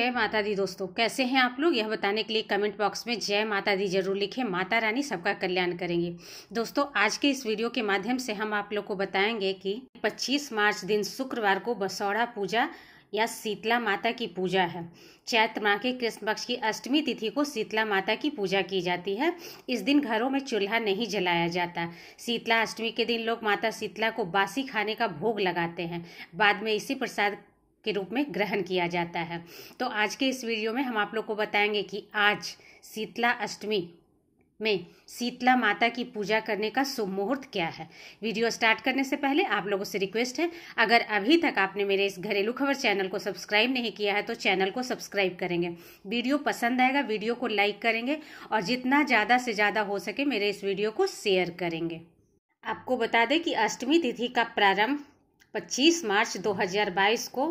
जय माता दी दोस्तों कैसे हैं आप लोग यह बताने के लिए कमेंट बॉक्स में जय माता दी जरूर लिखें माता रानी सबका कल्याण करेंगे दोस्तों आज के इस वीडियो के माध्यम से हम आप लोग को बताएंगे कि 25 मार्च दिन शुक्रवार को बसौड़ा पूजा या शीतला माता की पूजा है चैत्र माह के कृष्ण पक्ष की अष्टमी तिथि को शीतला माता की पूजा की जाती है इस दिन घरों में चूल्हा नहीं जलाया जाता शीतला अष्टमी के दिन लोग माता शीतला को बासी खाने का भोग लगाते हैं बाद में इसी प्रसाद के रूप में ग्रहण किया जाता है तो आज के इस वीडियो में हम आप लोग को बताएंगे कि आज शीतला अष्टमी में शीतला माता की पूजा करने का शुभ मुहूर्त क्या है वीडियो स्टार्ट करने से पहले आप लोगों से रिक्वेस्ट है अगर अभी तक आपने मेरे इस घरेलू खबर चैनल को सब्सक्राइब नहीं किया है तो चैनल को सब्सक्राइब करेंगे वीडियो पसंद आएगा वीडियो को लाइक करेंगे और जितना ज़्यादा से ज़्यादा हो सके मेरे इस वीडियो को शेयर करेंगे आपको बता दें कि अष्टमी तिथि का प्रारंभ 25 मार्च 2022 को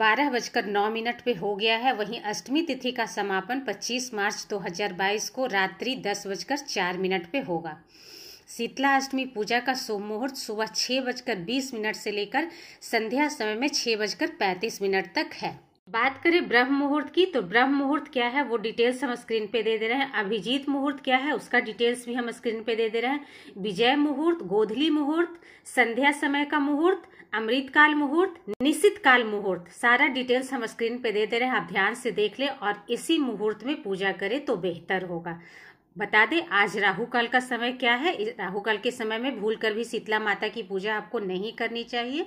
बारह बजकर नौ मिनट पे हो गया है वहीं अष्टमी तिथि का समापन 25 मार्च 2022 को रात्रि दस बजकर चार मिनट पे होगा शीतला अष्टमी पूजा का शुभ मुहूर्त सुबह छः बजकर बीस मिनट से लेकर संध्या समय में छः बजकर पैंतीस मिनट तक है बात करें ब्रह्म मुहूर्त की तो ब्रह्म मुहूर्त क्या है वो डिटेल्स हम स्क्रीन पे दे दे रहे हैं अभिजीत मुहूर्त क्या है उसका डिटेल्स भी हम स्क्रीन पे दे दे रहे हैं विजय मुहूर्त गोधली मुहूर्त संध्या समय का मुहूर्त अमृतकाल मुहूर्त निश्चित काल मुहूर्त सारा डिटेल्स हम स्क्रीन पे दे दे रहे हैं आप ध्यान से देख ले और इसी मुहूर्त में पूजा करें तो बेहतर होगा बता दें आज राहु काल का समय क्या है राहु काल के समय में भूल कर भी शीतला माता की पूजा आपको नहीं करनी चाहिए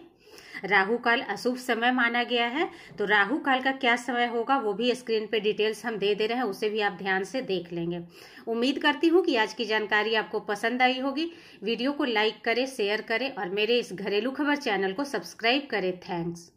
राहु काल अशुभ समय माना गया है तो राहु काल का क्या समय होगा वो भी स्क्रीन पे डिटेल्स हम दे दे रहे हैं उसे भी आप ध्यान से देख लेंगे उम्मीद करती हूँ कि आज की जानकारी आपको पसंद आई होगी वीडियो को लाइक करें शेयर करें और मेरे इस घरेलू खबर चैनल को सब्सक्राइब करें थैंक्स